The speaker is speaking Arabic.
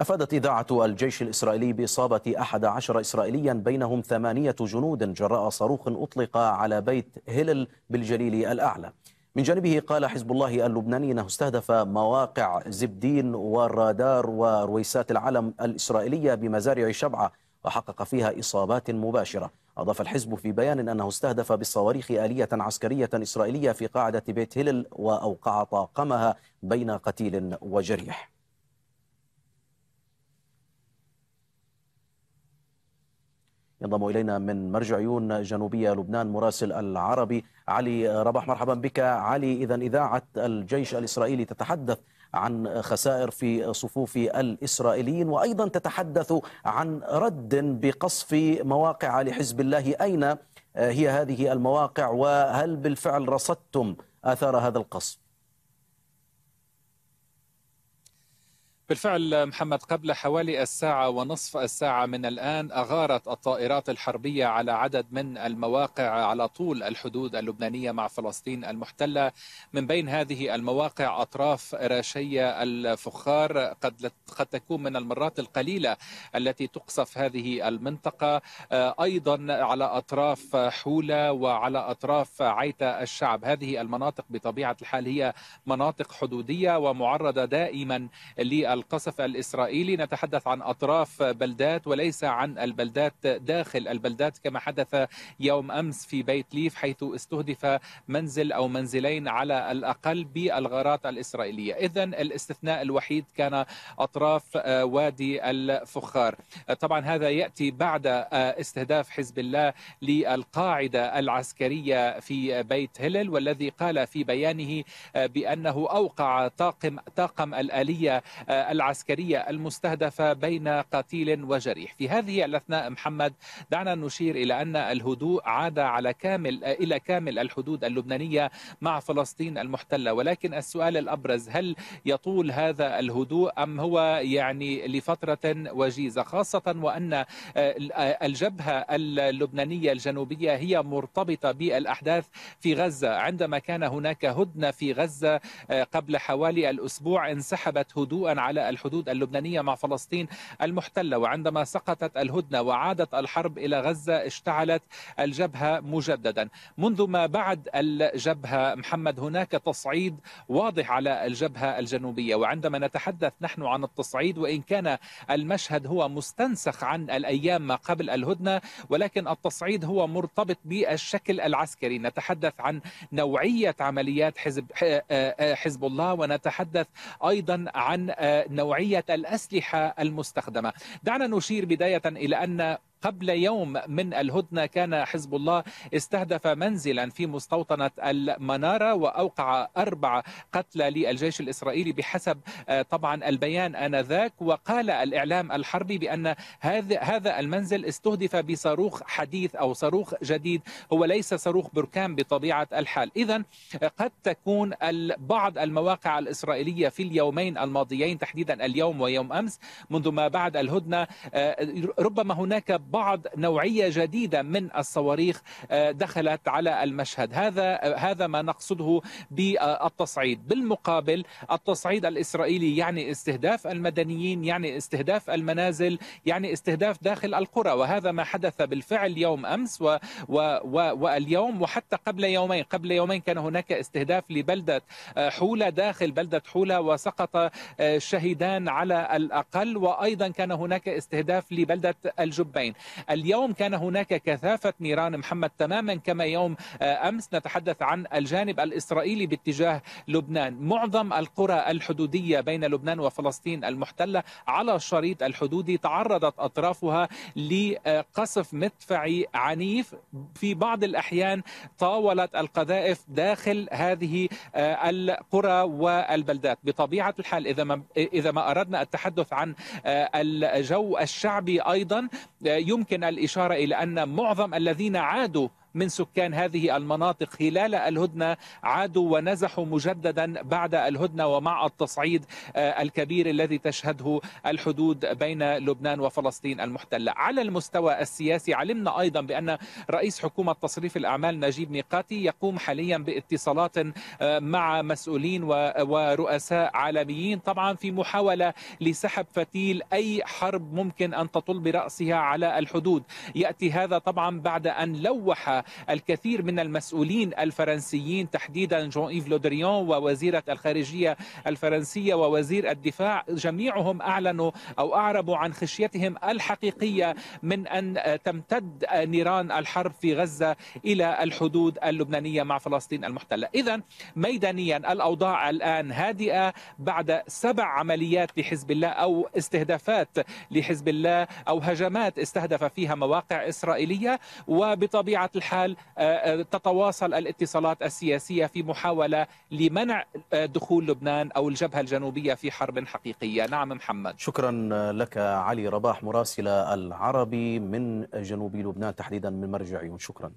أفادت إذاعة الجيش الإسرائيلي بإصابة أحد عشر إسرائيليا بينهم ثمانية جنود جراء صاروخ أطلق على بيت هلل بالجليل الأعلى من جانبه قال حزب الله اللبناني أنه استهدف مواقع زبدين والرادار ورويسات العلم الإسرائيلية بمزارع شبعة وحقق فيها إصابات مباشرة أضاف الحزب في بيان أنه استهدف بالصواريخ آلية عسكرية إسرائيلية في قاعدة بيت هلل وأوقع طاقمها بين قتيل وجريح ينضم إلينا من مرج عيون جنوبية لبنان مراسل العربي علي رباح مرحبا بك علي إذا إذاعة الجيش الإسرائيلي تتحدث عن خسائر في صفوف الإسرائيليين وأيضا تتحدث عن رد بقصف مواقع لحزب الله أين هي هذه المواقع وهل بالفعل رصدتم آثار هذا القصف بالفعل محمد قبل حوالي الساعة ونصف الساعة من الآن أغارت الطائرات الحربية على عدد من المواقع على طول الحدود اللبنانية مع فلسطين المحتلة من بين هذه المواقع أطراف راشية الفخار قد قد تكون من المرات القليلة التي تقصف هذه المنطقة آه، أيضا على أطراف حولة وعلى أطراف عيتة الشعب هذه المناطق بطبيعة الحال هي مناطق حدودية ومعرضة دائما لي القصف الإسرائيلي نتحدث عن أطراف بلدات وليس عن البلدات داخل البلدات كما حدث يوم أمس في بيت ليف حيث استهدف منزل أو منزلين على الأقل بالغارات الإسرائيلية إذا الاستثناء الوحيد كان أطراف آه، وادي الفخار آه، طبعا هذا يأتي بعد آه، استهداف حزب الله للقاعدة العسكرية في بيت هلل والذي قال في بيانه بأنه أوقع طاقم طاقم الآلية العسكرية المستهدفة بين قتيل وجريح في هذه الأثناء محمد دعنا نشير إلى أن الهدوء عاد على كامل إلى كامل الحدود اللبنانية مع فلسطين المحتلة ولكن السؤال الأبرز هل يطول هذا الهدوء أم هو يعني لفترة وجيزة خاصة وأن آه، الجبهة اللبنانية الجنوبية هي مرتبطة بالأحداث في غزة عندما كان هناك هدنة في غزة آه، قبل حوالي الأسبوع انسحبت هدوءا على على الحدود اللبنانية مع فلسطين المحتلة وعندما سقطت الهدنة وعادت الحرب إلى غزة اشتعلت الجبهة مجددا منذ ما بعد الجبهة محمد هناك تصعيد واضح على الجبهة الجنوبية وعندما نتحدث نحن عن التصعيد وإن كان المشهد هو مستنسخ عن الأيام ما قبل الهدنة ولكن التصعيد هو مرتبط بالشكل العسكري نتحدث عن نوعية عمليات حزب, آه، آه، حزب الله ونتحدث أيضا عن آه، نوعية الأسلحة المستخدمة دعنا نشير بداية إلى أن قبل يوم من الهدنة كان حزب الله استهدف منزلا في مستوطنة المنارة وأوقع أربع قتلى للجيش الإسرائيلي بحسب آه، طبعا البيان آنذاك وقال الإعلام الحربي بأن هذا هذا المنزل استهدف بصاروخ حديث أو صاروخ جديد هو ليس صاروخ بركان بطبيعة الحال إذا قد تكون بعض المواقع الإسرائيلية في اليومين الماضيين تحديدا اليوم ويوم أمس منذ ما بعد الهدنة آه، ربما هناك بعض نوعيه جديده من الصواريخ آه، دخلت على المشهد هذا آه، هذا ما نقصده بالتصعيد بالمقابل التصعيد الاسرائيلي يعني استهداف المدنيين يعني استهداف المنازل يعني استهداف داخل القرى وهذا ما حدث بالفعل يوم امس و و و واليوم وحتى قبل يومين قبل يومين كان هناك استهداف لبلده آه، حوله داخل بلده حوله وسقط شهيدان على الاقل وايضا كان هناك استهداف لبلده الجبين اليوم كان هناك كثافة نيران محمد تماما كما يوم آه، أمس نتحدث عن الجانب الإسرائيلي باتجاه لبنان معظم القرى الحدودية بين لبنان وفلسطين المحتلة على الشريط الحدودي تعرضت أطرافها لقصف مدفعي عنيف في بعض الأحيان طاولت القذائف داخل هذه آه، القرى والبلدات بطبيعة الحال إذا ما, إذا ما أردنا التحدث عن آه، الجو الشعبي أيضا يمكن الإشارة إلى أن معظم الذين عادوا من سكان هذه المناطق خلال الهدنة عادوا ونزحوا مجددا بعد الهدنة ومع التصعيد آه، الكبير الذي تشهده الحدود بين لبنان وفلسطين المحتلة على المستوى السياسي علمنا أيضا بأن رئيس حكومة تصريف الأعمال نجيب ميقاتي يقوم حاليا باتصالات آه، مع مسؤولين ورؤساء عالميين طبعا في محاولة لسحب فتيل أي حرب ممكن أن تطل برأسها على الحدود يأتي هذا طبعا بعد أن لوح الكثير من المسؤولين الفرنسيين تحديدا جون إيف لودريون ووزيرة الخارجية الفرنسية ووزير الدفاع جميعهم أعلنوا أو أعربوا عن خشيتهم الحقيقية من أن تمتد نيران الحرب في غزة إلى الحدود اللبنانية مع فلسطين المحتلة إذا ميدانيا الأوضاع الآن هادئة بعد سبع عمليات لحزب الله أو استهدافات لحزب الله أو هجمات استهدف فيها مواقع إسرائيلية وبطبيعة الحال حال آه، آه، تتواصل الاتصالات السياسية في محاولة لمنع آه، دخول لبنان أو الجبهة الجنوبية في حرب حقيقية نعم محمد شكرا لك علي رباح مراسل العربي من جنوب لبنان تحديدا من مرجعيون شكرا